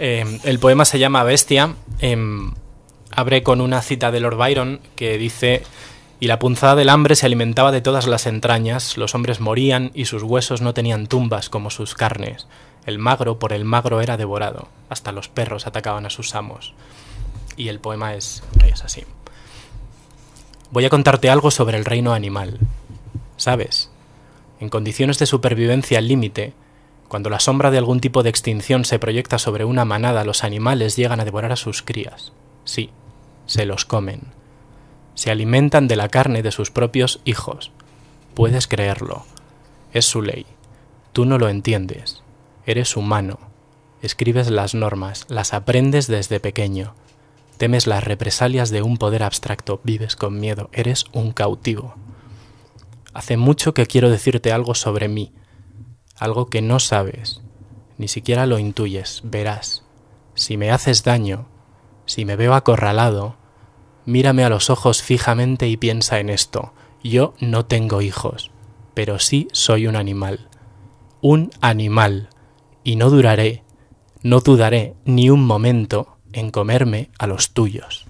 Em, el poema se llama Bestia. Em, abre con una cita de Lord Byron que dice, y la punzada del hambre se alimentaba de todas las entrañas, los hombres morían y sus huesos no tenían tumbas como sus carnes. El magro por el magro era devorado, hasta los perros atacaban a sus amos. Y el poema es, es así. Voy a contarte algo sobre el reino animal. ¿Sabes? En condiciones de supervivencia al límite, cuando la sombra de algún tipo de extinción se proyecta sobre una manada, los animales llegan a devorar a sus crías. Sí, se los comen. Se alimentan de la carne de sus propios hijos. Puedes creerlo. Es su ley. Tú no lo entiendes. Eres humano. Escribes las normas, las aprendes desde pequeño. Temes las represalias de un poder abstracto, vives con miedo, eres un cautivo. Hace mucho que quiero decirte algo sobre mí, algo que no sabes, ni siquiera lo intuyes, verás. Si me haces daño, si me veo acorralado, mírame a los ojos fijamente y piensa en esto. Yo no tengo hijos, pero sí soy un animal. Un animal. Y no duraré, no dudaré ni un momento en comerme a los tuyos.